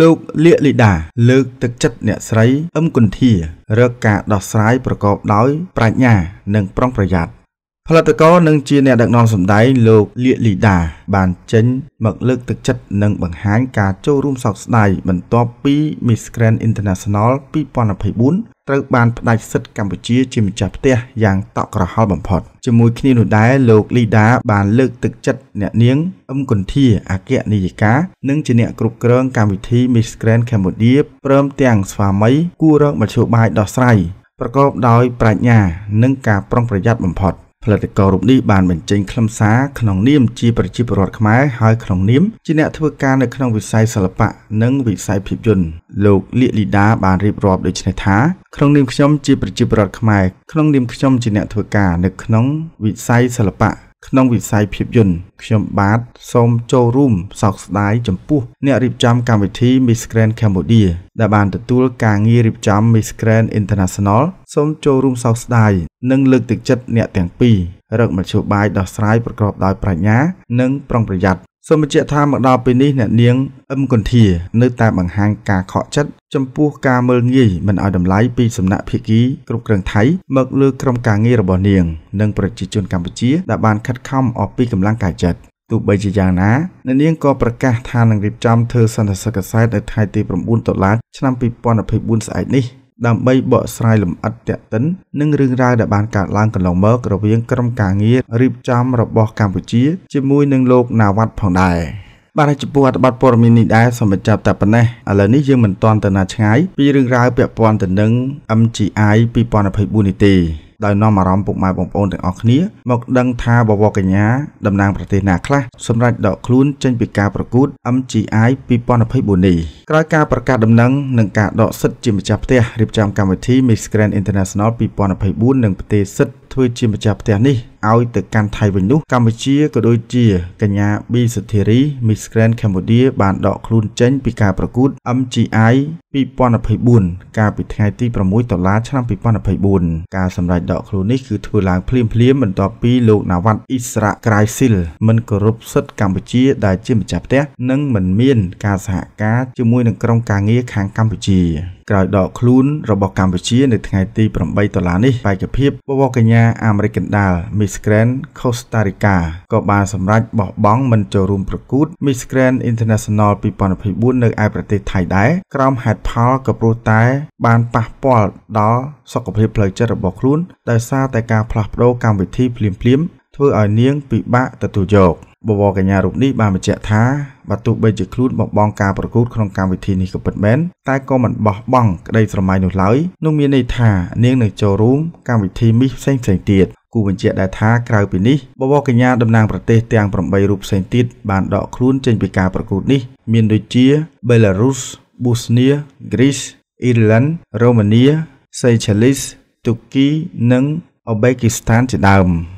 លោកលៀកលីដាលើកទឹកចិត្តអ្នកស្រី អឹមគុន្ធារកការដោះស្រាយប្រកបដោយប្រាជ្ញា និងប្រុងប្រយ័ត្នផលិតករនិងជាអ្នកដឹកនាំសម្ដែងលោកលៀកលីដាបានចេញមកលើកទឹកចិត្តនិងបង្ហាញការចូលរួមសោកស្ដាយបន្ទាប់ពី Miss Grand International 2024ត្រូវបានផ្ដាច់សិទ្ធិកម្ពុជាជាម្ចាស់ផ្ទះយ៉ាងតក់ក្រហល់បំផុតជាមួយគ្នានោះដែរលោកលីដា បានលើកទឹកចិត្តអ្នកនាងអឹមគុន្ធាអគ្គនាយិកានិងជាអ្នកគ្រប់គ្រងកម្មវិធី Miss Grand Cambodia ព្រមទាំងស្វាមីគួររកមធ្យោបាយដោះស្រាយប្រកបដោយប្រាជ្ញានិងការប្រុងប្រយ័ត្នបំផុតផលិតកររូបនេះបានបញ្ចេញខ្លឹមសារក្នុងនាមជាប្រជាពលរដ្ឋខ្មែរហើយក្នុងនាមជាអ្នកធ្វើការនៅក្នុងវិស័យសិល្បៈនិងវិស័យភាពយន្តលោកលៀកលីដាបានរៀបរាប់ដូចនេះថាក្នុងនាមខ្ញុំជាប្រជាពលរដ្ឋខ្មែរក្នុងនាមខ្ញុំជាអ្នកធ្វើការនៅក្នុងវិស័យសិល្បៈក្នុងវិស័យភាពយន្តខ្ញុំបាទសូមចូលរួមសោកស្ដាយចំពោះអ្នករៀបចំកម្មវិធី Miss Grand Cambodia ដែលបានទទួលការងាររៀបចំ Miss Grand International សូមចូលរួមសោកស្ដាយនិងលើកទឹកចិត្តអ្នកទាំងពីររកមធ្យោបាយដោះស្រាយប្រកបដោយប្រាជ្ញានិងប្រុងប្រយ័ត្នសូមបញ្ជាក់ថាមកដល់ពេលនេះអ្នកនាងអឹមកុនធា នៅតែបង្ហាញការខកចិត្តចំពោះការមើលងាយមិនឲ្យតម្លៃពីសំណាក់ភាគីគ្រប់គ្រងថៃមកលើក្រុមការងាររបស់នាងនិងប្រជាជនកម្ពុជាដែលបានខិតខំអស់ពីកម្លាំងកាយចិត្តទោះបីជាយ៉ាងណាអ្នកនាងក៏ប្រកាសថានឹងរៀបចំធ្វើសន្និសីទកសែតនៅថ្ងៃទី9តុល្លារឆ្នាំ2024ស្អែកនេះដើម្បីបកស្រាយលម្អិតតេតិននិងរឿងរ៉ាវដែលបានកើតឡើងកន្លងមករវាងក្រុមការងាររៀបចំរបស់កម្ពុជាជាមួយនឹងលោកណាវ៉ាត់ផងដែរបាទចំពោះអត្ថបទព័ត៌មាននេះដែរសូមបញ្ចប់តែប៉ុណ្ណេះឥឡូវនេះយើងមិនទាន់ទៅណាឆ្ងាយពីរឿងរ៉ាវពាក់ព័ន្ធទៅនឹង MGI 2024នេះទេដោយនាំអារម្មណ៍ពុកម៉ែបងប្អូនទាំងអស់គ្នាមកដឹងថាបវរកញ្ញាតំណាងប្រទេសណាខ្លះសម្រាប់ដកខ្លួនចេញពីការប្រកួត MGI 2024នេះក្រោយការប្រកាសដំណឹងនិងការដកសិទ្ធិជាម្ចាស់ផ្ទះរៀបចំកម្មវិធី Miss Grand International 2024និងផ្ទេរសិទ្ធិធ្វើជាម្ចាស់ផ្ទះនេះឲ្យទៅកាន់ថៃវិញនោះកម្ពុជាក៏ដូចជាកញ្ញាប៊ីសុធារី Miss Grand Cambodia បានដកខ្លួនចេញពីការប្រកួត MGI 2024កាលពីថ្ងៃទី6តុលាឆ្នាំ2024ការសម្រេចដកខ្លួននេះគឺធ្វើឡើងភ្លាមភ្លាមបន្ទាប់ពីលោកណាវ៉ាត់អ៊ីស្រាក្រៃស៊ីល មិនគោរពសិទ្ធិកម្ពុជាដែលជាម្ចាស់ផ្ទះនិងមិនមានការសហការជាមួយនឹងក្រុមការងារខាងកម្ពុជាក្រោយដកខ្លួនរបស់កម្ពុជានៅថ្ងៃទី8ដុល្លារនេះបេក្ខភាពបវរកញ្ញាអាមេរិកកណ្ដាល Miss Grand Costa Rica ក៏បានសម្រេចបោះបង់មិនចូលរួមប្រកួត Miss Grand International 2024នៅឯប្រទេសថៃដែរក្រោមហេតុផលក៏ព្រោះតែបានប៉ះពាល់ដល់សុខភាពផ្លូវចិត្តរបស់ខ្លួនដោយសារតែការផ្លាស់ប្ដូរកម្មវិធីភ្លាមៗធ្វើឲ្យនាងពិបាកទទួលយក។បវរកញ្ញារូបនេះបានបញ្ជាក់ថាបើទោះបីជាខ្លួនបបងការប្រកួតក្នុងកម្មវិធីនេះក៏ពិតមែនតែក៏មិនបោះបង់ក្តីស្រមៃនោះឡើយនោះមានន័យថានាងនឹងចូលរួមកម្មវិធីមីសផ្សេងផ្សេងទៀតគូបញ្ជាក់ដែរថាក្រៅពីនេះបវរកញ្ញាតំណាងប្រទេសទាំង8រូបផ្សេងទៀតបានដកខ្លួន ចេញពីការប្រកួតនេះ មានដូចជា Belarus, Bosnia, Greece, Ireland, Romania, Seychelles, Turkey និង Uzbekistan ជាដើម។